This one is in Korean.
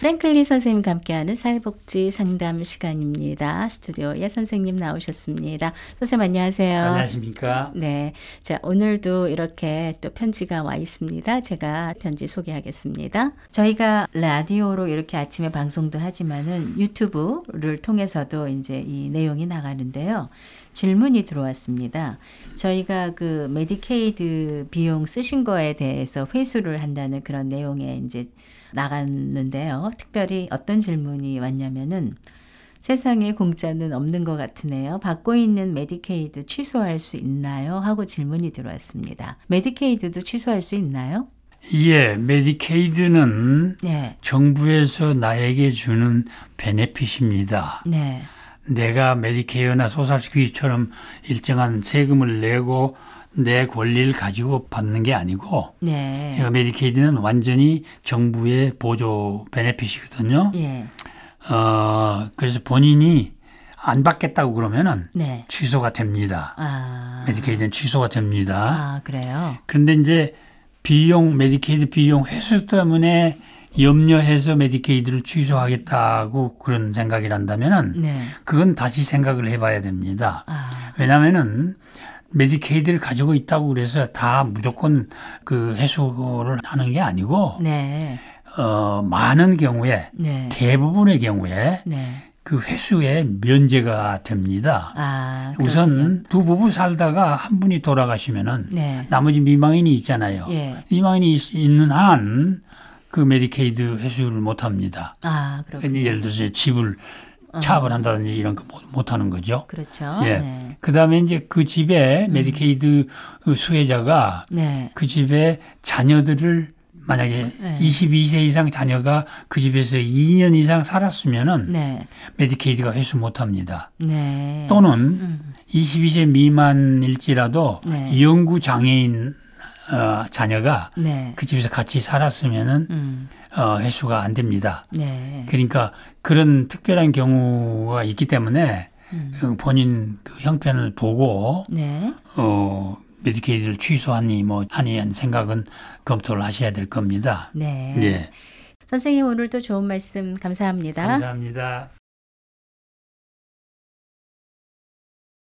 프랭클린 선생님과 함께하는 사회복지 상담 시간입니다. 스튜디오에 선생님 나오셨습니다. 선생님 안녕하세요. 안녕하십니까? 네. 자, 오늘도 이렇게 또 편지가 와 있습니다. 제가 편지 소개하겠습니다. 저희가 라디오로 이렇게 아침에 방송도 하지만은 유튜브를 통해서도 이제 이 내용이 나가는데요. 질문이 들어왔습니다. 저희가 그 메디케이드 비용 쓰신 거에 대해서 회수를 한다는 그런 내용에 이제 나갔는데요. 특별히 어떤 질문이 왔냐면은 세상에 공짜는 없는 것 같으네요. 받고 있는 메디케이드 취소할 수 있나요? 하고 질문이 들어왔습니다. 메디케이드도 취소할 수 있나요? 예, 메디케이드는 네. 정부에서 나에게 주는 베네핏입니다. 네. 내가 메디케어나 소살스퀴처럼 일정한 세금을 내고 내 권리를 가지고 받는 게 아니고 네. 메디케이드는 완전히 정부의 보조 베네핏이거든요. 예. 어, 그래서 본인이 안 받겠다고 그러면은 네. 취소가 됩니다. 아. 메디케이드는 취소가 됩니다. 아, 그래요? 그런데 이제 비용 메디케이드 비용 회수 때문에 염려해서 메디케이드를 취소하겠다고 그런 생각이란다면은 네. 그건 다시 생각을 해봐야 됩니다. 아. 왜냐하면은 메디케이드를 가지고 있다고 그래서 다 무조건 그 해소를 하는 게 아니고 네. 어, 많은 경우에 네. 대부분의 경우에 네. 그 회수에 면제가 됩니다. 아, 우선 두 부부 살다가 한 분이 돌아가시면은 네. 나머지 미망인이 있잖아요. 예. 미망인이 있, 있는 한 그 메디케이드 회수를 못 합니다. 아, 그렇군요. 예를 들어서 집을 차별한다든지 이런 거 못 하는 거죠. 그렇죠. 예. 네. 그다음에 이제 그 집에 음. 메디케이드 음. 수혜자가 네. 그 집에 자녀들을 만약에 네. 22세 이상 자녀가 그 집에서 2년 이상 살았으면은 네. 메디케이드가 회수 못 합니다. 네. 또는 음. 22세 미만일지라도 네. 영구 장애인 어, 자녀가 네. 그 집에서 같이 살았으면은 음. 어, 회수가 안 됩니다. 네. 그러니까 그런 특별한 경우가 있기 때문에 음. 그 본인 그 형편을 보고 네. 어, 메디케이드를 취소하니 뭐 하니 한 생각은 검토를 하셔야 될 겁니다. 네. 예. 선생님 오늘도 좋은 말씀 감사합니다. 감사합니다.